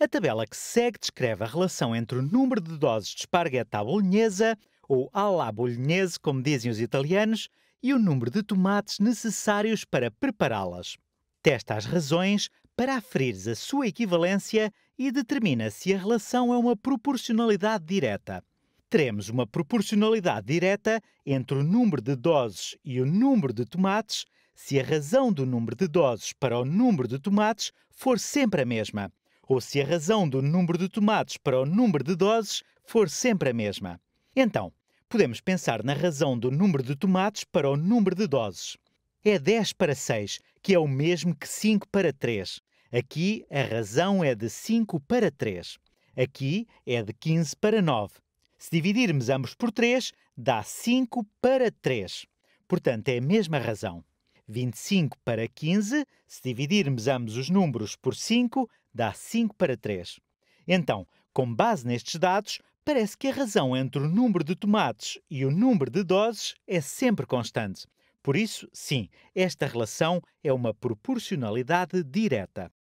A tabela que segue descreve a relação entre o número de doses de esparguete à bolonhesa, ou alla bolognese, como dizem os italianos, e o número de tomates necessários para prepará-las. Testa as razões para aferires a sua equivalência e determina se a relação é uma proporcionalidade direta. Teremos uma proporcionalidade direta entre o número de doses e o número de tomates se a razão do número de doses para o número de tomates for sempre a mesma, ou se a razão do número de tomates para o número de doses for sempre a mesma. Então, podemos pensar na razão do número de tomates para o número de doses. É 10 para 6, que é o mesmo que 5 para 3. Aqui a razão é de 5 para 3. Aqui é de 15 para 9. Se dividirmos ambos por 3, dá 5 para 3. Portanto, é a mesma razão. 25 para 15, se dividirmos ambos os números por 5, dá 5 para 3. Então, com base nestes dados, parece que a razão entre o número de tomates e o número de doses é sempre constante. Por isso, sim, esta relação é uma proporcionalidade direta.